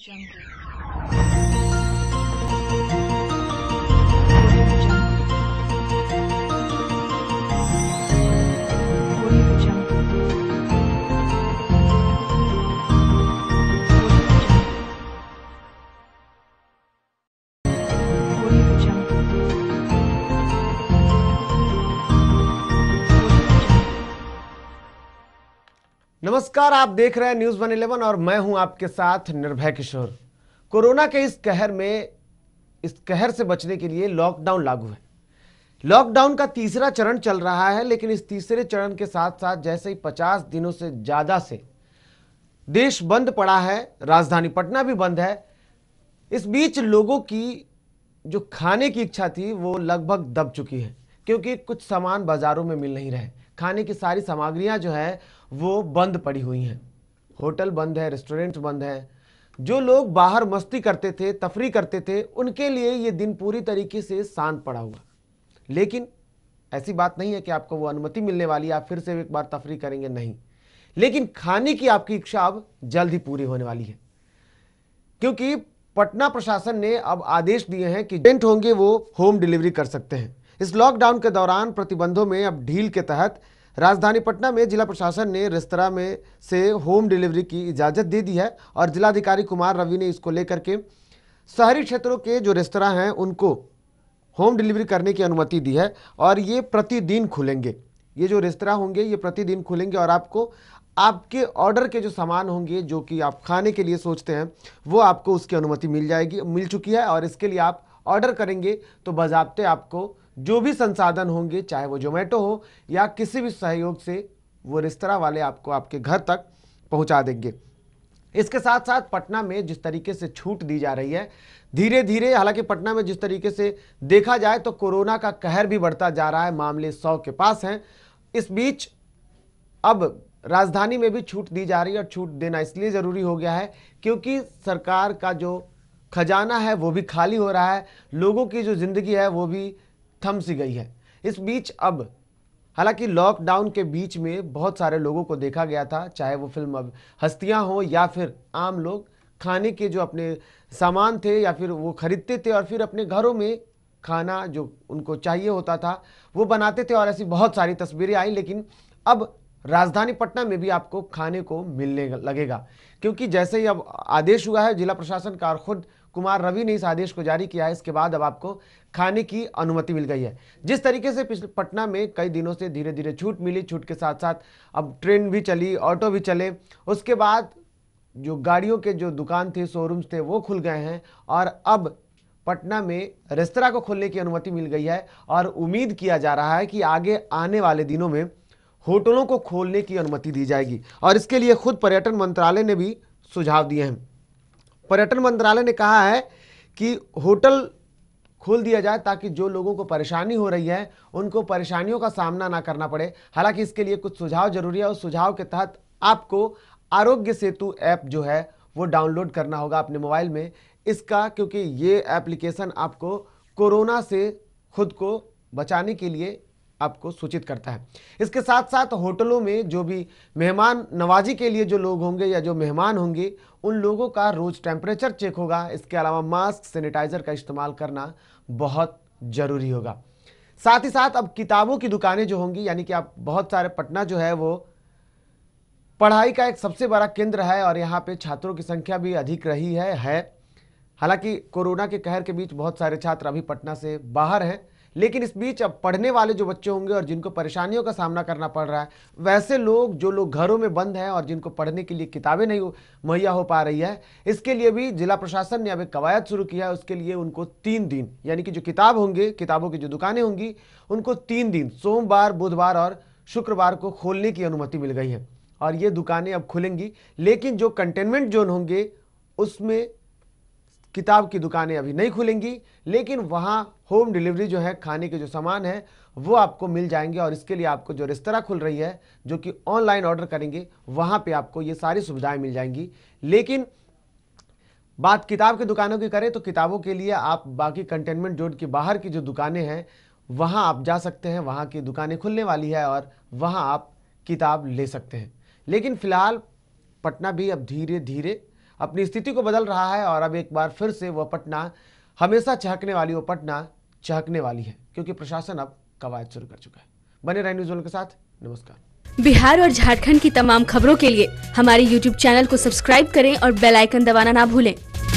江哥。नमस्कार आप देख रहे हैं न्यूज वन इलेवन और मैं हूं आपके साथ निर्भय किशोर कोरोना के इस कहर में इस कहर से बचने के लिए लॉकडाउन लागू है लॉकडाउन का तीसरा चरण चल रहा है लेकिन इस तीसरे चरण के साथ साथ जैसे ही पचास दिनों से ज़्यादा से देश बंद पड़ा है राजधानी पटना भी बंद है इस बीच लोगों की जो खाने की इच्छा थी वो लगभग दब चुकी है क्योंकि कुछ सामान बाज़ारों में मिल नहीं रहे खाने की सारी सामग्रियां जो है वो बंद पड़ी हुई हैं होटल बंद है रेस्टोरेंट बंद हैं जो लोग बाहर मस्ती करते थे तफरी करते थे उनके लिए ये दिन पूरी तरीके से शांत पड़ा हुआ लेकिन ऐसी बात नहीं है कि आपको वो अनुमति मिलने वाली आप फिर से एक बार तफरी करेंगे नहीं लेकिन खाने की आपकी इच्छा अब जल्द ही पूरी होने वाली है क्योंकि पटना प्रशासन ने अब आदेश दिए हैं कि जेंट होंगे वो होम डिलीवरी कर सकते हैं इस लॉकडाउन के दौरान प्रतिबंधों में अब ढील के तहत राजधानी पटना में जिला प्रशासन ने रेस्तरा में से होम डिलीवरी की इजाज़त दे दी है और जिलाधिकारी कुमार रवि ने इसको लेकर के शहरी क्षेत्रों के जो रेस्तरा हैं उनको होम डिलीवरी करने की अनुमति दी है और ये प्रतिदिन खुलेंगे ये जो रेस्तरा होंगे ये प्रतिदिन खुलेंगे और आपको आपके ऑर्डर के जो सामान होंगे जो कि आप खाने के लिए सोचते हैं वो आपको उसकी अनुमति मिल जाएगी मिल चुकी है और इसके लिए आप ऑर्डर करेंगे तो बजाबते आपको जो भी संसाधन होंगे चाहे वो जोमेटो हो या किसी भी सहयोग से वो रिश्तरा वाले आपको आपके घर तक पहुंचा देंगे इसके साथ साथ पटना में जिस तरीके से छूट दी जा रही है धीरे धीरे हालांकि पटना में जिस तरीके से देखा जाए तो कोरोना का कहर भी बढ़ता जा रहा है मामले सौ के पास हैं इस बीच अब राजधानी में भी छूट दी जा रही है और छूट देना इसलिए ज़रूरी हो गया है क्योंकि सरकार का जो खजाना है वो भी खाली हो रहा है लोगों की जो ज़िंदगी है वो भी थम सी गई है इस बीच अब हालांकि लॉकडाउन के बीच में बहुत सारे लोगों को देखा गया था चाहे वो फिल्म अब हस्तियाँ हों या फिर आम लोग खाने के जो अपने सामान थे या फिर वो ख़रीदते थे और फिर अपने घरों में खाना जो उनको चाहिए होता था वो बनाते थे और ऐसी बहुत सारी तस्वीरें आई लेकिन अब राजधानी पटना में भी आपको खाने को मिलने लगेगा क्योंकि जैसे ही अब आदेश हुआ है जिला प्रशासन का और खुद कुमार रवि ने इस आदेश को जारी किया है इसके बाद अब आपको खाने की अनुमति मिल गई है जिस तरीके से पिछले पटना में कई दिनों से धीरे धीरे छूट मिली छूट के साथ साथ अब ट्रेन भी चली ऑटो भी चले उसके बाद जो गाड़ियों के जो दुकान थे शोरूम्स थे वो खुल गए हैं और अब पटना में रेस्तरा को खोलने की अनुमति मिल गई है और उम्मीद किया जा रहा है कि आगे आने वाले दिनों में होटलों को खोलने की अनुमति दी जाएगी और इसके लिए खुद पर्यटन मंत्रालय ने भी सुझाव दिए हैं पर्यटन मंत्रालय ने कहा है कि होटल खोल दिया जाए ताकि जो लोगों को परेशानी हो रही है उनको परेशानियों का सामना ना करना पड़े हालांकि इसके लिए कुछ सुझाव जरूरी है और सुझाव के तहत आपको आरोग्य सेतु ऐप जो है वो डाउनलोड करना होगा अपने मोबाइल में इसका क्योंकि ये एप्लीकेशन आपको कोरोना से खुद को बचाने के लिए आपको सूचित करता है इसके साथ साथ होटलों में जो भी मेहमान नवाजी के लिए जो लोग होंगे या जो मेहमान होंगे उन लोगों का रोज़ टेम्परेचर चेक होगा इसके अलावा मास्क सेनेटाइजर का इस्तेमाल करना बहुत ज़रूरी होगा साथ ही साथ अब किताबों की दुकानें जो होंगी यानी कि आप बहुत सारे पटना जो है वो पढ़ाई का एक सबसे बड़ा केंद्र है और यहाँ पे छात्रों की संख्या भी अधिक रही है है हालांकि कोरोना के कहर के बीच बहुत सारे छात्र अभी पटना से बाहर हैं लेकिन इस बीच अब पढ़ने वाले जो बच्चे होंगे और जिनको परेशानियों का सामना करना पड़ रहा है वैसे लोग जो लोग घरों में बंद हैं और जिनको पढ़ने के लिए किताबें नहीं मुहैया हो पा रही है इसके लिए भी जिला प्रशासन ने अब एक कवायद शुरू किया है उसके लिए उनको तीन दिन यानी कि जो किताब होंगे किताबों की जो दुकानें होंगी उनको तीन दिन सोमवार बुधवार और शुक्रवार को खोलने की अनुमति मिल गई है और ये दुकानें अब खुलेंगी लेकिन जो कंटेनमेंट जोन होंगे उसमें किताब की दुकानें अभी नहीं खुलेंगी लेकिन वहाँ होम डिलीवरी जो है खाने के जो सामान है वो आपको मिल जाएंगे और इसके लिए आपको जो रेस्तरा खुल रही है जो कि ऑनलाइन ऑर्डर करेंगे वहाँ पे आपको ये सारी सुविधाएं मिल जाएंगी लेकिन बात किताब की दुकानों की करें तो किताबों के लिए आप बाकी कंटेनमेंट जोन के बाहर की जो दुकानें हैं वहाँ आप जा सकते हैं वहाँ की दुकानें खुलने वाली है और वहाँ आप किताब ले सकते हैं लेकिन फ़िलहाल पटना भी अब धीरे धीरे अपनी स्थिति को बदल रहा है और अब एक बार फिर से वह पटना हमेशा चहकने वाली वो पटना चहकने वाली है क्योंकि प्रशासन अब कवायद शुरू कर चुका है बने रहे न्यूज के साथ नमस्कार बिहार और झारखंड की तमाम खबरों के लिए हमारे यूट्यूब चैनल को सब्सक्राइब करें और बेलाइकन दबाना ना भूलें